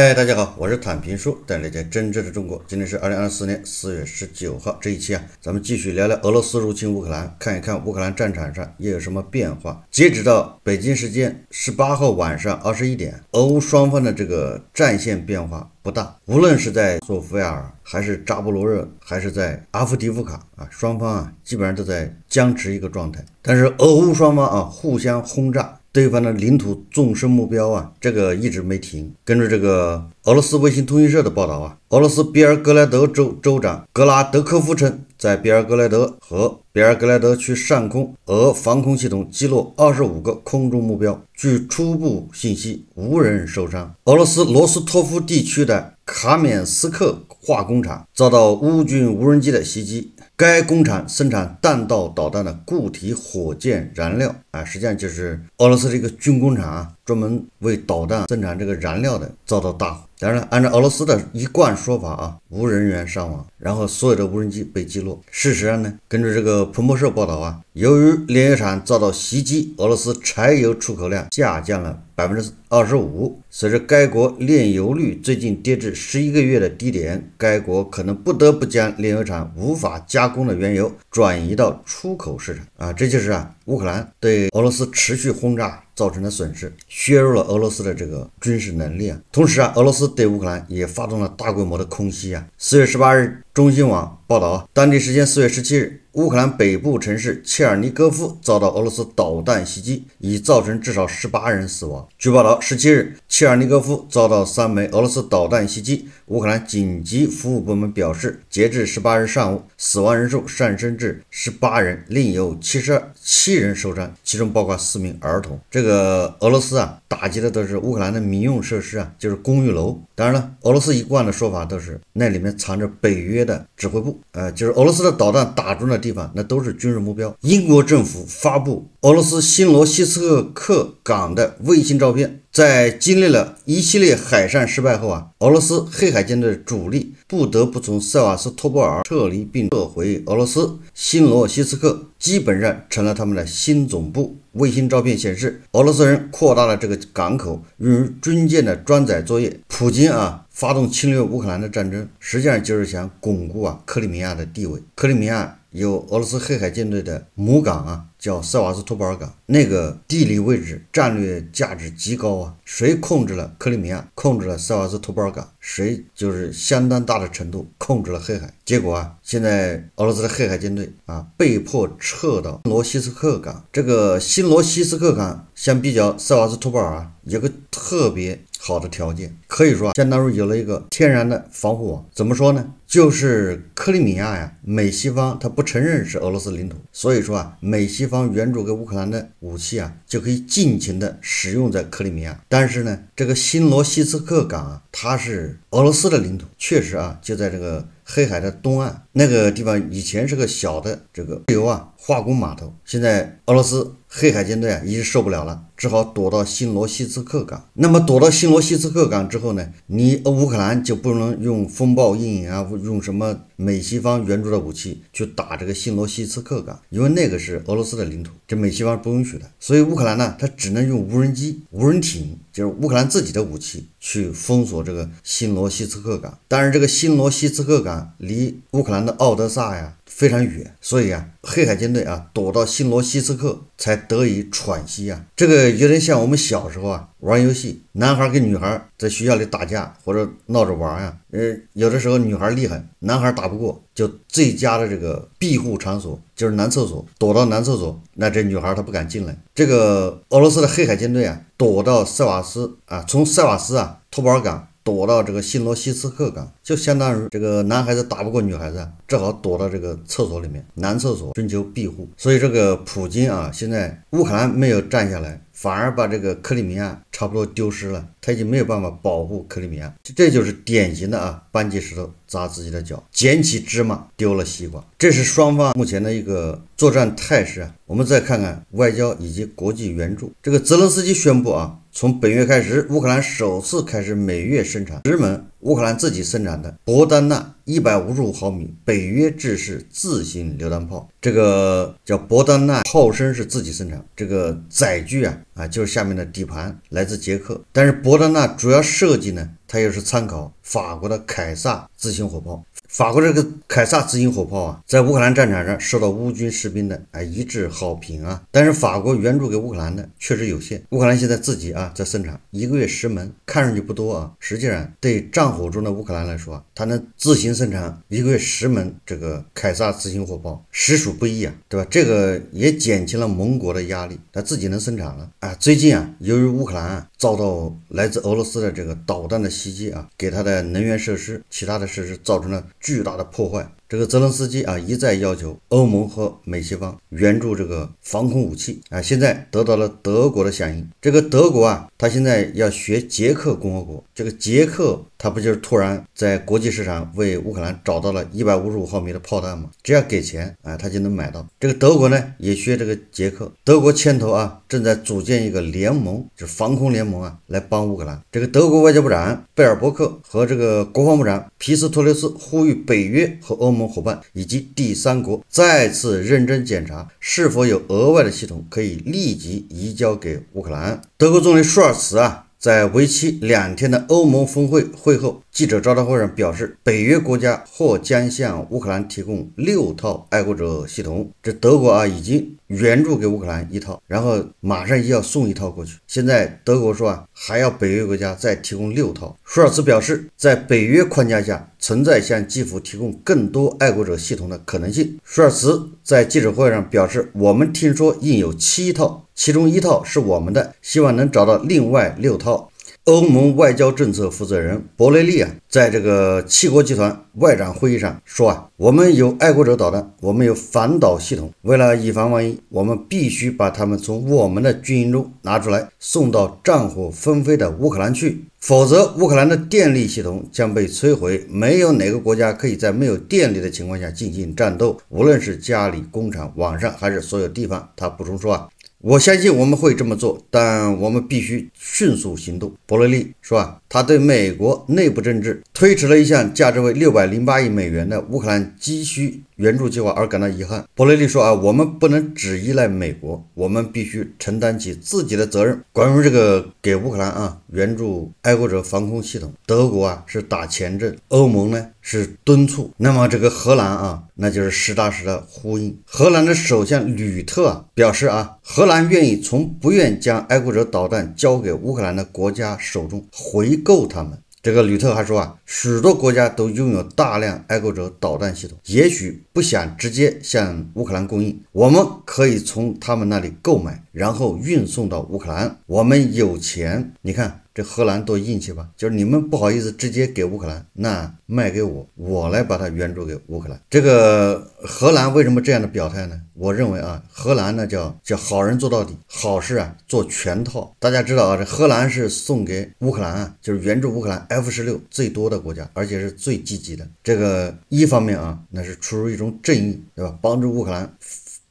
嗨，大家好，我是坦平叔，带来《在真正的中国》。今天是二零二四年四月十九号，这一期啊，咱们继续聊聊俄罗斯入侵乌克兰，看一看乌克兰战场上又有什么变化。截止到北京时间十八号晚上二十一点，俄乌双方的这个战线变化不大，无论是在索菲亚尔，还是扎波罗热，还是在阿夫迪夫卡啊，双方啊基本上都在僵持一个状态。但是俄乌双方啊互相轰炸。对方的领土纵深目标啊，这个一直没停。根据这个俄罗斯卫星通讯社的报道啊，俄罗斯比尔格莱德州州长格拉德科夫称，在比尔格莱德和比尔格莱德区上空，俄防空系统击落二十五个空中目标，据初步信息，无人受伤。俄罗斯罗斯托夫地区的卡缅斯克化工厂遭到乌军无人机的袭击。该工厂生产弹道导弹的固体火箭燃料，啊，实际上就是俄罗斯的一个军工厂啊，专门为导弹生产这个燃料的，遭到大火。当然，按照俄罗斯的一贯说法啊，无人员伤亡，然后所有的无人机被击落。事实上呢，根据这个彭博社报道啊，由于炼油厂遭到袭击，俄罗斯柴油出口量下降了百分之二十五。随着该国炼油率最近跌至十一个月的低点，该国可能不得不将炼油厂无法加工的原油转移到出口市场啊，这就是啊，乌克兰对俄罗斯持续轰炸。造成的损失削弱了俄罗斯的这个军事能力啊。同时啊，俄罗斯对乌克兰也发动了大规模的空袭啊。四月十八日。中新网报道，当地时间四月十七日，乌克兰北部城市切尔尼戈夫遭到俄罗斯导弹袭击，已造成至少十八人死亡。据报道，十七日，切尔尼戈夫遭到三枚俄罗斯导弹袭击。乌克兰紧急服务部门表示，截至十八日上午，死亡人数上升至十八人，另有七十七人受伤，其中包括四名儿童。这个俄罗斯啊！打击的都是乌克兰的民用设施啊，就是公寓楼。当然了，俄罗斯一贯的说法都是那里面藏着北约的指挥部，呃，就是俄罗斯的导弹打中的地方，那都是军事目标。英国政府发布俄罗斯新罗西斯克港的卫星照片。在经历了一系列海上失败后啊，俄罗斯黑海舰队的主力不得不从塞瓦斯托波尔撤离并撤回俄罗斯新罗西斯克，基本上成了他们的新总部。卫星照片显示，俄罗斯人扩大了这个港口用于军舰的装载作业。普京啊，发动侵略乌克兰的战争，实际上就是想巩固啊克里米亚的地位。克里米亚。有俄罗斯黑海舰队的母港啊，叫塞瓦斯托波尔港，那个地理位置战略价值极高啊，谁控制了克里米亚，控制了塞瓦斯托波尔港，谁就是相当大的程度控制了黑海。结果啊，现在俄罗斯的黑海舰队啊被迫撤到罗西斯克港。这个新罗西斯克港相比较塞瓦斯托波尔啊，有个特别。好的条件可以说啊，相当于有了一个天然的防护网。怎么说呢？就是克里米亚呀，美西方它不承认是俄罗斯领土，所以说啊，美西方援助给乌克兰的武器啊，就可以尽情的使用在克里米亚。但是呢，这个新罗西斯克港啊，它是俄罗斯的领土，确实啊，就在这个黑海的东岸那个地方，以前是个小的这个自由啊。化工码头现在，俄罗斯黑海舰队啊，已经受不了了，只好躲到新罗西斯克港。那么躲到新罗西斯克港之后呢？你乌克兰就不能用风暴阴影啊，用什么美西方援助的武器去打这个新罗西斯克港，因为那个是俄罗斯的领土，这美西方不允许的。所以乌克兰呢，它只能用无人机、无人艇，就是乌克兰自己的武器去封锁这个新罗西斯克港。但是这个新罗西斯克港离乌克兰的奥德萨呀。非常远，所以啊，黑海舰队啊躲到新罗西斯克才得以喘息啊。这个有点像我们小时候啊玩游戏，男孩跟女孩在学校里打架或者闹着玩啊，呃，有的时候女孩厉害，男孩打不过，就最佳的这个庇护场所就是男厕所，躲到男厕所，那这女孩她不敢进来。这个俄罗斯的黑海舰队啊躲到塞瓦斯啊，从塞瓦斯啊托波尔港。躲到这个新罗西斯克港，就相当于这个男孩子打不过女孩子，只好躲到这个厕所里面男厕所寻求庇护。所以这个普京啊，现在乌克兰没有站下来，反而把这个克里米亚差不多丢失了，他已经没有办法保护克里米亚。这就是典型的啊，搬起石头砸自己的脚，捡起芝麻丢了西瓜。这是双方目前的一个作战态势。啊。我们再看看外交以及国际援助。这个泽伦斯基宣布啊。从本月开始，乌克兰首次开始每月生产十门乌克兰自己生产的博丹纳一百五十五毫米北约制式自行榴弹炮。这个叫博丹纳，炮身是自己生产，这个载具啊啊就是下面的底盘来自捷克，但是博丹纳主要设计呢，它又是参考法国的凯撒自行火炮。法国这个凯撒自行火炮啊，在乌克兰战场上受到乌军士兵的哎一致好评啊。但是法国援助给乌克兰的确实有限，乌克兰现在自己啊在生产一个月十门，看上去不多啊，实际上对战火中的乌克兰来说，它能自行生产一个月十门这个凯撒自行火炮实属不易啊，对吧？这个也减轻了盟国的压力，它自己能生产了啊。最近啊，由于乌克兰遭到来自俄罗斯的这个导弹的袭击啊，给它的能源设施、其他的设施造成了。巨大的破坏。这个泽连斯基啊一再要求欧盟和美西方援助这个防空武器啊，现在得到了德国的响应。这个德国啊，他现在要学捷克共和国。这个捷克，他不就是突然在国际市场为乌克兰找到了155毫米的炮弹吗？只要给钱啊，他就能买到。这个德国呢，也学这个捷克，德国牵头啊，正在组建一个联盟，就是防空联盟啊，来帮乌克兰。这个德国外交部长贝尔伯克和这个国防部长皮斯托雷斯呼吁北约和欧。盟。伙伴以及第三国再次认真检查，是否有额外的系统可以立即移交给乌克兰。德国总理舒尔茨。啊，在为期两天的欧盟峰会会后，记者招待会上表示，北约国家或将向乌克兰提供六套爱国者系统。这德国啊已经援助给乌克兰一套，然后马上又要送一套过去。现在德国说啊还要北约国家再提供六套。舒尔茨表示，在北约框架下存在向基辅提供更多爱国者系统的可能性。舒尔茨在记者会上表示，我们听说应有七套。其中一套是我们的，希望能找到另外六套。欧盟外交政策负责人博雷利啊，在这个七国集团外长会议上说啊，我们有爱国者导弹，我们有反导系统。为了以防万一，我们必须把他们从我们的军营中拿出来，送到战火纷飞的乌克兰去，否则乌克兰的电力系统将被摧毁。没有哪个国家可以在没有电力的情况下进行战斗，无论是家里、工厂、网上，还是所有地方。他补充说啊。我相信我们会这么做，但我们必须迅速行动。伯雷利说啊，他对美国内部政治推迟了一项价值为六百零八亿美元的乌克兰急需援助计划而感到遗憾。伯雷利说啊，我们不能只依赖美国，我们必须承担起自己的责任。关于这个给乌克兰啊援助爱国者防空系统，德国啊是打前阵，欧盟呢？是敦促，那么这个荷兰啊，那就是实打实的呼应。荷兰的首相吕特表示啊，荷兰愿意从不愿将爱国者导弹交给乌克兰的国家手中回购他们。这个吕特还说啊，许多国家都拥有大量爱国者导弹系统，也许不想直接向乌克兰供应，我们可以从他们那里购买，然后运送到乌克兰。我们有钱，你看。这荷兰多硬气吧？就是你们不好意思直接给乌克兰，那卖给我，我来把它援助给乌克兰。这个荷兰为什么这样的表态呢？我认为啊，荷兰呢叫叫好人做到底，好事啊做全套。大家知道啊，这荷兰是送给乌克兰啊，就是援助乌克兰 F 十六最多的国家，而且是最积极的。这个一方面啊，那是出于一种正义，对吧？帮助乌克兰。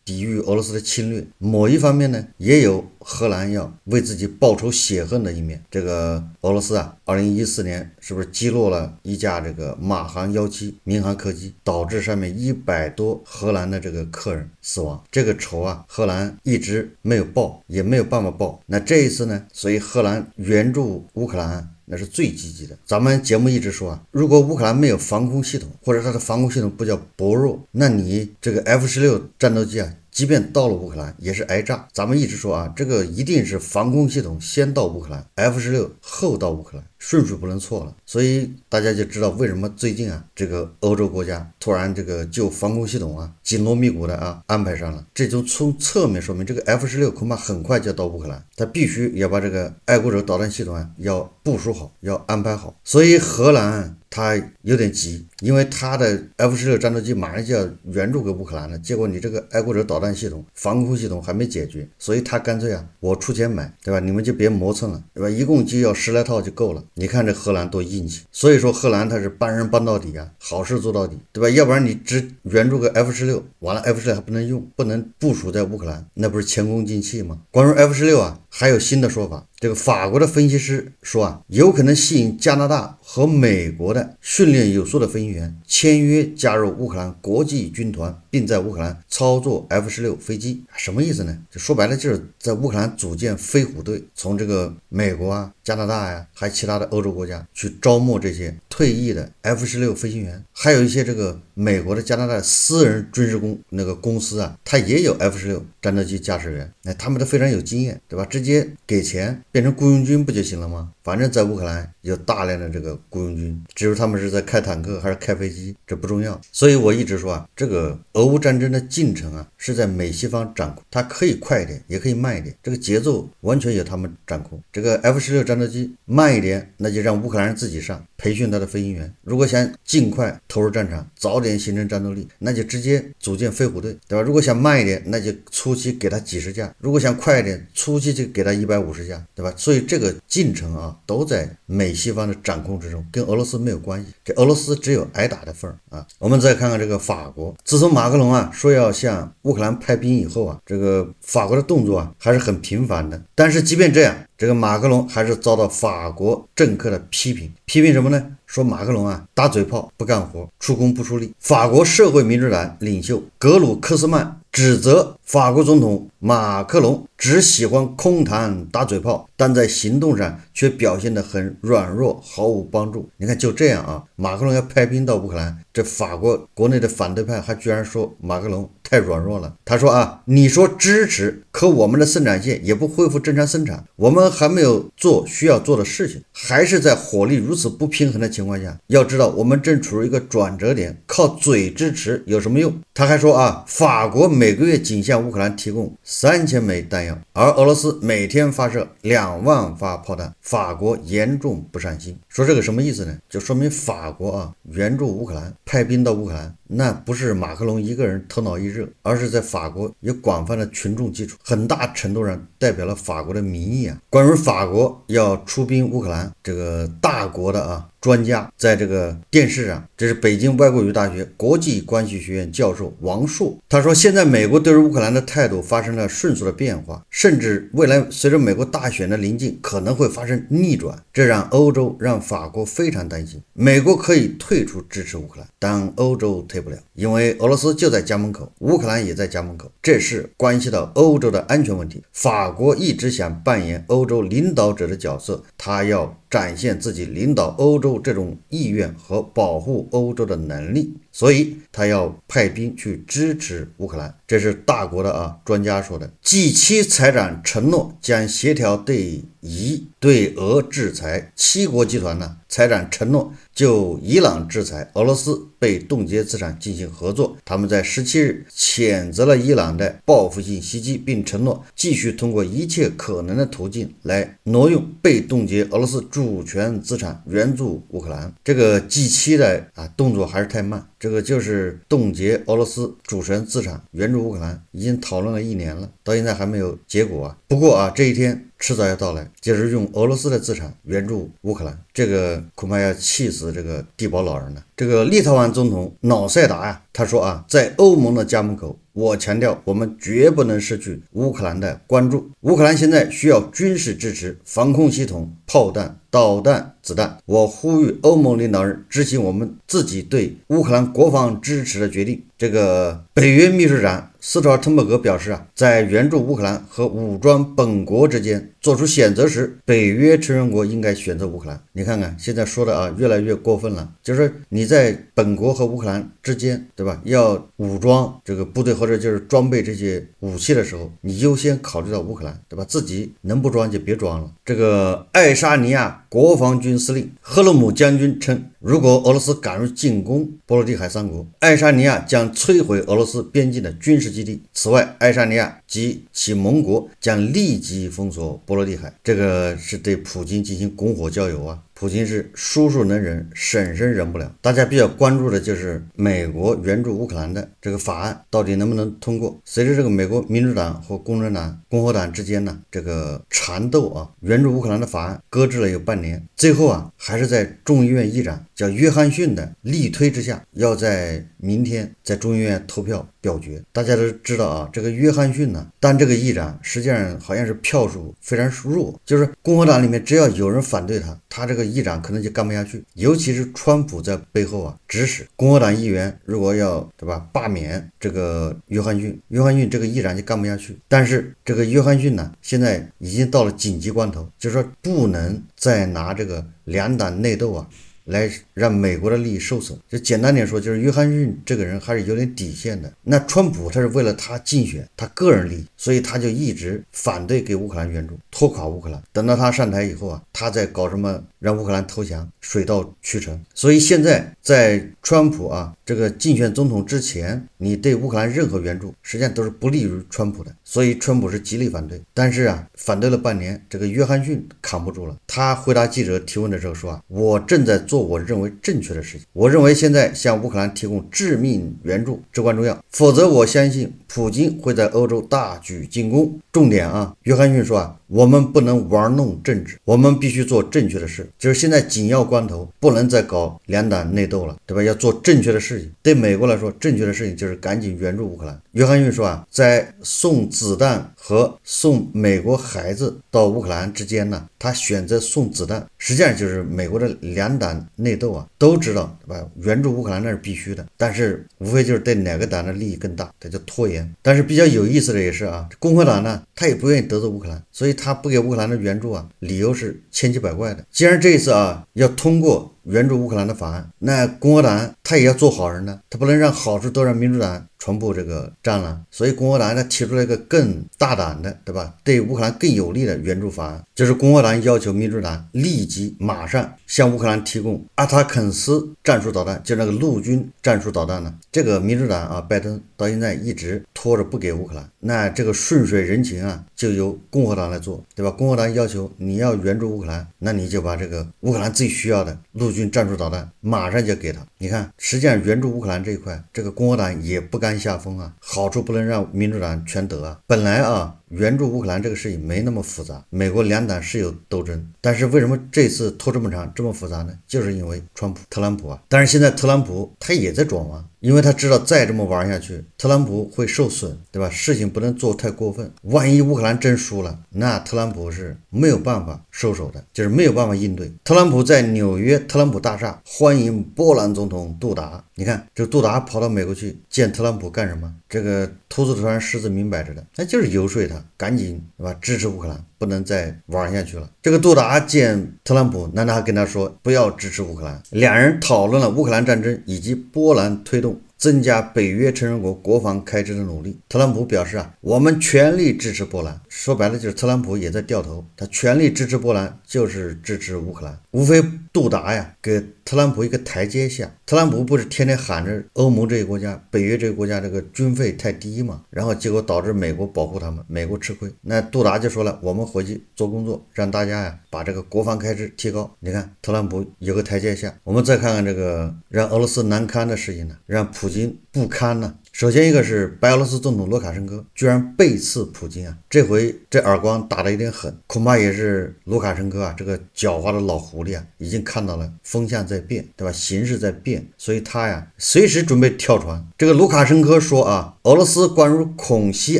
抵御俄罗斯的侵略，某一方面呢，也有荷兰要为自己报仇雪恨的一面。这个俄罗斯啊，二零一四年是不是击落了一架这个马航幺七民航客机，导致上面一百多荷兰的这个客人死亡？这个仇啊，荷兰一直没有报，也没有办法报。那这一次呢，所以荷兰援助乌克兰。那是最积极的。咱们节目一直说啊，如果乌克兰没有防空系统，或者它的防空系统比较薄弱，那你这个 F 十六战斗机啊，即便到了乌克兰也是挨炸。咱们一直说啊，这个一定是防空系统先到乌克兰，F 十六后到乌克兰，顺序不能错了。所以大家就知道为什么最近啊，这个欧洲国家突然这个就防空系统啊，紧锣密鼓的啊安排上了。这就从侧面说明，这个 F 十六恐怕很快就要到乌克兰，它必须要把这个爱国者导弹系统啊要。部署好要安排好，所以荷兰他有点急，因为他的 F 十六战斗机马上就要援助给乌克兰了。结果你这个爱国者导弹系统防空系统还没解决，所以他干脆啊，我出钱买，对吧？你们就别磨蹭了，对吧？一共就要十来套就够了。你看这荷兰多硬气，所以说荷兰他是帮人帮到底啊，好事做到底，对吧？要不然你只援助个 F 十六，完了 F 十六还不能用，不能部署在乌克兰，那不是前功尽弃吗？关于 F 十六啊。还有新的说法，这个法国的分析师说啊，有可能吸引加拿大。和美国的训练有素的飞行员签约，加入乌克兰国际军团，并在乌克兰操作 F 十六飞机，什么意思呢？就说白了，就是在乌克兰组建飞虎队，从这个美国啊、加拿大呀，还有其他的欧洲国家去招募这些退役的 F 十六飞行员，还有一些这个美国的、加拿大的私人军事工那个公司啊，他也有 F 十六战斗机驾驶员，那他们都非常有经验，对吧？直接给钱变成雇佣军不就行了吗？反正，在乌克兰有大量的这个。雇佣军，至于他们是在开坦克还是开飞机，这不重要。所以我一直说啊，这个俄乌战争的进程啊。是在美西方掌控，它可以快一点，也可以慢一点，这个节奏完全由他们掌控。这个 F 十六战斗机慢一点，那就让乌克兰人自己上，培训他的飞行员；如果想尽快投入战场，早点形成战斗力，那就直接组建飞虎队，对吧？如果想慢一点，那就初期给他几十架；如果想快一点，初期就给他一百五十架，对吧？所以这个进程啊，都在美西方的掌控之中，跟俄罗斯没有关系。这俄罗斯只有挨打的份儿啊！我们再看看这个法国，自从马克龙啊说要向乌克兰派兵以后啊，这个法国的动作啊还是很频繁的。但是即便这样，这个马克龙还是遭到法国政客的批评。批评什么呢？说马克龙啊打嘴炮不干活，出工不出力。法国社会民主党领袖格鲁克斯曼指责法国总统马克龙只喜欢空谈打嘴炮，但在行动上却表现得很软弱，毫无帮助。你看，就这样啊，马克龙要派兵到乌克兰，这法国国内的反对派还居然说马克龙。太软弱了。他说啊，你说支持，可我们的生产线也不恢复正常生产，我们还没有做需要做的事情，还是在火力如此不平衡的情况下。要知道，我们正处于一个转折点，靠嘴支持有什么用？他还说啊，法国每个月仅向乌克兰提供三千枚弹药，而俄罗斯每天发射两万发炮弹，法国严重不上心。说这个什么意思呢？就说明法国啊援助乌克兰派兵到乌克兰，那不是马克龙一个人头脑一热，而是在法国有广泛的群众基础，很大程度上代表了法国的民意啊。关于法国要出兵乌克兰这个大国的啊。专家在这个电视上，这是北京外国语大学国际关系学院教授王硕。他说，现在美国对于乌克兰的态度发生了迅速的变化，甚至未来随着美国大选的临近，可能会发生逆转，这让欧洲、让法国非常担心。美国可以退出支持乌克兰，但欧洲退不了，因为俄罗斯就在家门口，乌克兰也在家门口，这是关系到欧洲的安全问题。法国一直想扮演欧洲领导者的角色，他要。展现自己领导欧洲这种意愿和保护欧洲的能力。所以，他要派兵去支持乌克兰，这是大国的啊。专家说的，G7 财长承诺将协调对伊、对俄制裁。七国集团呢，财长承诺就伊朗制裁俄罗斯被冻结资产进行合作。他们在十七日谴责了伊朗的报复性袭击，并承诺继续通过一切可能的途径来挪用被冻结俄罗斯主权资产援助乌克兰。这个 G7 的啊动作还是太慢。这个就是冻结俄罗斯主权资产，援助乌克兰，已经讨论了一年了，到现在还没有结果啊。不过啊，这一天迟早要到来。就是用俄罗斯的资产援助乌克兰，这个恐怕要气死这个低保老人了。这个立陶宛总统瑙塞达呀，他说啊，在欧盟的家门口，我强调，我们绝不能失去乌克兰的关注。乌克兰现在需要军事支持、防空系统、炮弹、导弹、子弹。我呼吁欧盟领导人执行我们自己对乌克兰国防支持的决定。这个北约秘书长斯特尔滕伯格表示啊，在援助乌克兰和武装本国之间做出选择时。北约成员国应该选择乌克兰。你看看现在说的啊，越来越过分了。就是你在本国和乌克兰之间，对吧？要武装这个部队或者就是装备这些武器的时候，你优先考虑到乌克兰，对吧？自己能不装就别装了。这个爱沙尼亚国防军司令赫鲁姆将军称。如果俄罗斯敢于进攻波罗的海三国，爱沙尼亚将摧毁俄罗斯边境的军事基地。此外，爱沙尼亚及其盟国将立即封锁波罗的海。这个是对普京进行拱火浇油啊！普京是叔叔能忍，婶婶忍不了。大家比较关注的就是美国援助乌克兰的这个法案，到底能不能通过？随着这个美国民主党和共产党、共和党之间呢这个缠斗啊，援助乌克兰的法案搁置了有半年，最后啊还是在众议院议长叫约翰逊的力推之下，要在。明天在众议院投票表决，大家都知道啊，这个约翰逊呢当这个议长，实际上好像是票数非常弱，就是共和党里面只要有人反对他，他这个议长可能就干不下去。尤其是川普在背后啊指使共和党议员，如果要对吧罢免这个约翰逊，约翰逊这个议长就干不下去。但是这个约翰逊呢，现在已经到了紧急关头，就是说不能再拿这个两党内斗啊。来让美国的利益受损，就简单点说，就是约翰逊这个人还是有点底线的。那川普他是为了他竞选他个人利益，所以他就一直反对给乌克兰援助，拖垮乌克兰。等到他上台以后啊，他在搞什么让乌克兰投降，水到渠成。所以现在在川普啊。这个竞选总统之前，你对乌克兰任何援助，实际上都是不利于川普的，所以川普是极力反对。但是啊，反对了半年，这个约翰逊扛不住了。他回答记者提问的时候说啊，我正在做我认为正确的事情。我认为现在向乌克兰提供致命援助至关重要，否则我相信普京会在欧洲大举进攻。重点啊，约翰逊说啊，我们不能玩弄政治，我们必须做正确的事。就是现在紧要关头，不能再搞两党内斗了，对吧？要做正确的事。对美国来说，正确的事情就是赶紧援助乌克兰。约翰逊说啊，在送子弹和送美国孩子到乌克兰之间呢，他选择送子弹。实际上就是美国的两党内斗啊，都知道对吧？援助乌克兰那是必须的，但是无非就是对哪个党的利益更大，他就拖延。但是比较有意思的也是啊，共和党呢，他也不愿意得罪乌克兰，所以他不给乌克兰的援助啊，理由是千奇百怪的。既然这一次啊，要通过。援助乌克兰的法案，那共和党他也要做好人呢，他不能让好处都让民主党全部这个占了，所以共和党他提出了一个更大胆的，对吧？对乌克兰更有利的援助法案，就是共和党要求民主党立即马上向乌克兰提供阿塔肯斯战术导弹，就那个陆军战术导弹呢？这个民主党啊，拜登到现在一直拖着不给乌克兰，那这个顺水人情啊，就由共和党来做，对吧？共和党要求你要援助乌克兰，那你就把这个乌克兰最需要的陆。军。军战术导弹马上就给他，你看，实际上援助乌克兰这一块，这个共和党也不甘下风啊，好处不能让民主党全得啊，本来啊。援助乌克兰这个事情没那么复杂，美国两党是有斗争，但是为什么这次拖这么长，这么复杂呢？就是因为川普特朗普啊。但是现在特朗普他也在装啊，因为他知道再这么玩下去，特朗普会受损，对吧？事情不能做太过分，万一乌克兰真输了，那特朗普是没有办法收手的，就是没有办法应对。特朗普在纽约特朗普大厦欢迎波兰总统杜达，你看这杜达跑到美国去见特朗普干什么？这个投资团狮子明摆着的，那就是游说他。赶紧对吧？支持乌克兰，不能再玩下去了。这个杜达见特朗普，难道还跟他说不要支持乌克兰？两人讨论了乌克兰战争以及波兰推动增加北约成员国国防开支的努力。特朗普表示啊，我们全力支持波兰。说白了就是特朗普也在掉头，他全力支持波兰，就是支持乌克兰。无非杜达呀给特朗普一个台阶下，特朗普不是天天喊着欧盟这些国家、北约这些国家这个军费太低嘛，然后结果导致美国保护他们，美国吃亏。那杜达就说了，我们回去做工作，让大家呀把这个国防开支提高。你看特朗普有个台阶下，我们再看看这个让俄罗斯难堪的事情呢，让普京不堪呢。首先，一个是白俄罗斯总统卢卡申科居然背刺普京啊！这回这耳光打得有点狠，恐怕也是卢卡申科啊，这个狡猾的老狐狸啊，已经看到了风向在变，对吧？形势在变，所以他呀，随时准备跳船。这个卢卡申科说啊。俄罗斯关于恐袭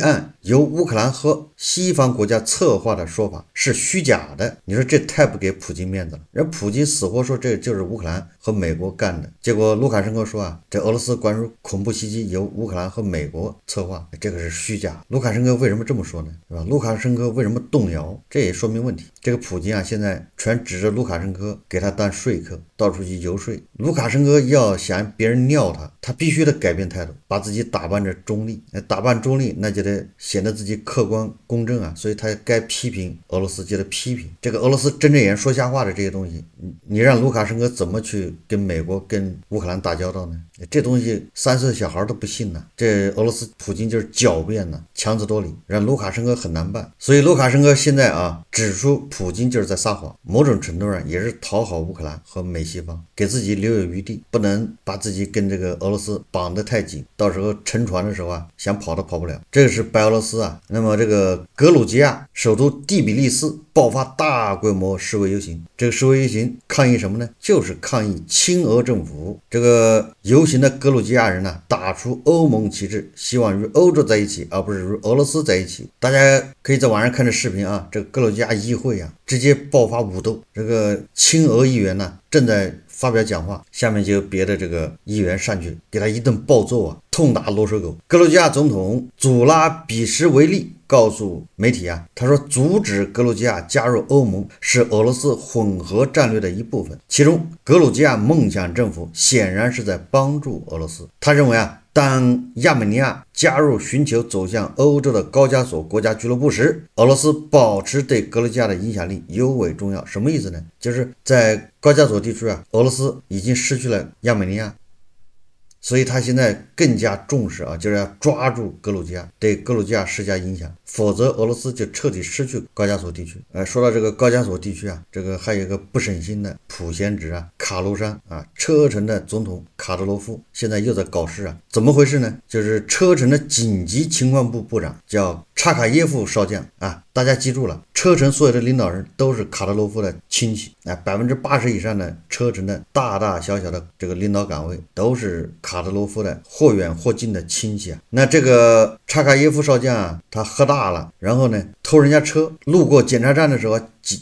案由乌克兰和西方国家策划的说法是虚假的，你说这太不给普京面子了。人普京死活说这就是乌克兰和美国干的，结果卢卡申科说啊，这俄罗斯关于恐怖袭击由乌克兰和美国策划，这个是虚假。卢卡申科为什么这么说呢？是吧？卢卡申科为什么动摇？这也说明问题。这个普京啊，现在全指着卢卡申科给他当说客，到处去游说。卢卡申科要嫌别人尿他，他必须得改变态度，把自己打扮着中。中立，那打扮中立，那就得显得自己客观公正啊，所以他该批评俄罗斯就得批评这个俄罗斯睁着眼说瞎话的这些东西。你你让卢卡申科怎么去跟美国、跟乌克兰打交道呢？这东西三岁小孩都不信呢。这俄罗斯普京就是狡辩呢，强词夺理，让卢卡申科很难办。所以卢卡申科现在啊指出，普京就是在撒谎，某种程度上也是讨好乌克兰和美西方，给自己留有余地，不能把自己跟这个俄罗斯绑得太紧，到时候沉船的时候。想跑都跑不了，这个是白俄罗斯啊。那么这个格鲁吉亚首都第比利斯爆发大规模示威游行，这个示威游行抗议什么呢？就是抗议亲俄政府。这个游行的格鲁吉亚人呢，打出欧盟旗帜，希望与欧洲在一起，而不是与俄罗斯在一起。大家可以在网上看这视频啊，这格鲁吉亚议会啊。直接爆发武斗，这个亲俄议员呢正在发表讲话，下面就别的这个议员上去给他一顿暴揍啊，痛打落水狗。格鲁吉亚总统祖拉比什维利告诉媒体啊，他说阻止格鲁吉亚加入欧盟是俄罗斯混合战略的一部分，其中格鲁吉亚梦想政府显然是在帮助俄罗斯。他认为啊。当亚美尼亚加入寻求走向欧洲的高加索国家俱乐部时，俄罗斯保持对格鲁吉亚的影响力尤为重要。什么意思呢？就是在高加索地区啊，俄罗斯已经失去了亚美尼亚。所以，他现在更加重视啊，就是要抓住格鲁吉亚，对格鲁吉亚施加影响，否则俄罗斯就彻底失去高加索地区。呃，说到这个高加索地区啊，这个还有一个不省心的普贤侄啊，卡罗山啊，车臣的总统卡德罗夫现在又在搞事啊？怎么回事呢？就是车臣的紧急情况部部长叫。查卡耶夫少将啊，大家记住了，车臣所有的领导人都是卡德罗夫的亲戚啊，百分之八十以上的车臣的大大小小的这个领导岗位都是卡德罗夫的或远或近的亲戚啊。那这个查卡耶夫少将啊，他喝大了，然后呢偷人家车，路过检查站的时候。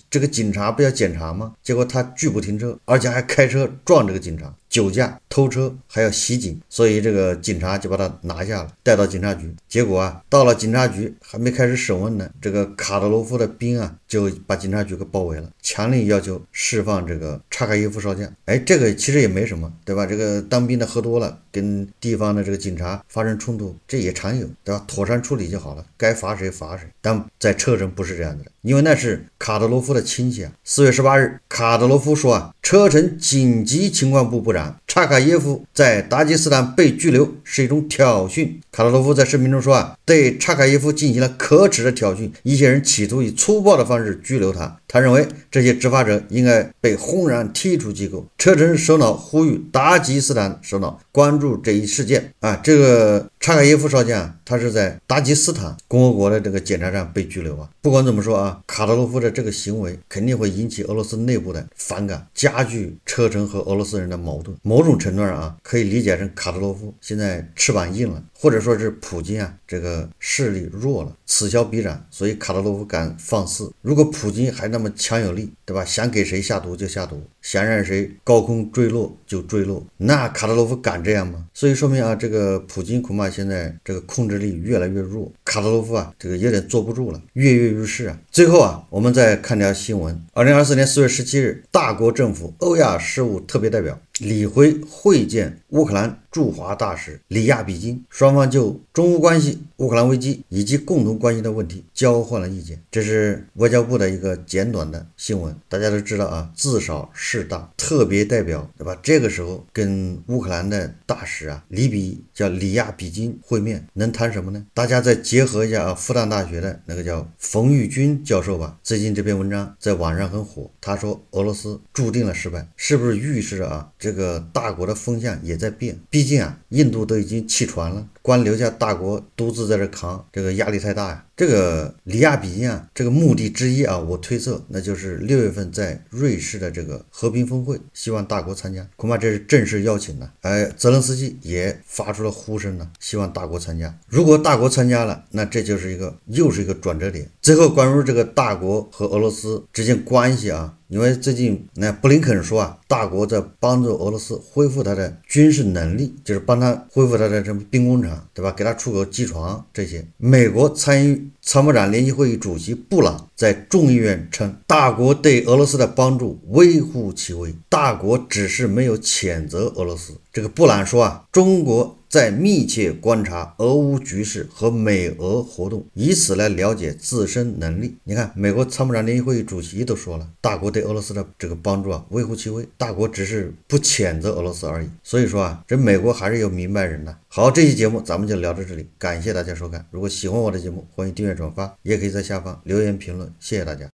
这个警察不要检查吗？结果他拒不停车，而且还开车撞这个警察，酒驾偷车，还要袭警，所以这个警察就把他拿下了，带到警察局。结果啊，到了警察局还没开始审问呢，这个卡德罗夫的兵啊就把警察局给包围了，强烈要求释放这个查卡耶夫少将。哎，这个其实也没什么，对吧？这个当兵的喝多了，跟地方的这个警察发生冲突，这也常有，对吧？妥善处理就好了，该罚谁罚谁。但在车臣不是这样子的，因为那是卡德罗。罗夫的亲戚。四月十八日，卡德罗夫说：“啊。”车臣紧急情况部部长查卡耶夫在达吉斯坦被拘留是一种挑衅。卡德洛夫在视频中说：“啊，对查卡耶夫进行了可耻的挑衅，一些人企图以粗暴的方式拘留他。他认为这些执法者应该被轰然踢出机构。”车臣首脑呼吁达吉斯坦首脑关注这一事件。啊，这个查卡耶夫少将他是在达吉斯坦共和国的这个检查站被拘留啊。不管怎么说啊，卡德洛夫的这个行为肯定会引起俄罗斯内部的反感。加加剧车臣和俄罗斯人的矛盾，某种程度上啊，可以理解成卡德罗夫现在翅膀硬了，或者说是普京啊，这个势力弱了，此消彼长，所以卡德罗夫敢放肆。如果普京还那么强有力，对吧？想给谁下毒就下毒。想让谁高空坠落就坠落，那卡德罗夫敢这样吗？所以说明啊，这个普京恐怕现在这个控制力越来越弱，卡德罗夫啊，这个有点坐不住了，跃跃欲试啊。最后啊，我们再看条新闻：，二零二四年四月十七日，大国政府欧亚事务特别代表。李辉会见乌克兰驻华大使李亚比金，双方就中乌关系、乌克兰危机以及共同关心的问题交换了意见。这是外交部的一个简短的新闻。大家都知道啊，自少事大，特别代表对吧？这个时候跟乌克兰的大使啊，李比叫李亚比金会面，能谈什么呢？大家再结合一下啊，复旦大学的那个叫冯玉军教授吧，最近这篇文章在网上很火。他说俄罗斯注定了失败，是不是预示着啊？这个大国的风向也在变，毕竟啊，印度都已经弃船了。光留下大国独自在这扛，这个压力太大呀。这个里亚比金啊，这个目的之一啊，我推测那就是六月份在瑞士的这个和平峰会，希望大国参加，恐怕这是正式邀请呢。而泽连斯基也发出了呼声呢，希望大国参加。如果大国参加了，那这就是一个又是一个转折点。最后，关于这个大国和俄罗斯之间关系啊，因为最近那布林肯说啊，大国在帮助俄罗斯恢复它的军事能力，就是帮他恢复他的什么兵工厂。对吧？给他出口机床这些，美国参与。参谋长联席会议主席布朗在众议院称，大国对俄罗斯的帮助微乎其微，大国只是没有谴责俄罗斯。这个布朗说啊，中国在密切观察俄乌局势和美俄活动，以此来了解自身能力。你看，美国参谋长联席会议主席都说了，大国对俄罗斯的这个帮助啊，微乎其微，大国只是不谴责俄罗斯而已。所以说啊，这美国还是有明白人的。好，这期节目咱们就聊到这里，感谢大家收看。如果喜欢我的节目，欢迎订阅。转发也可以在下方留言评论，谢谢大家。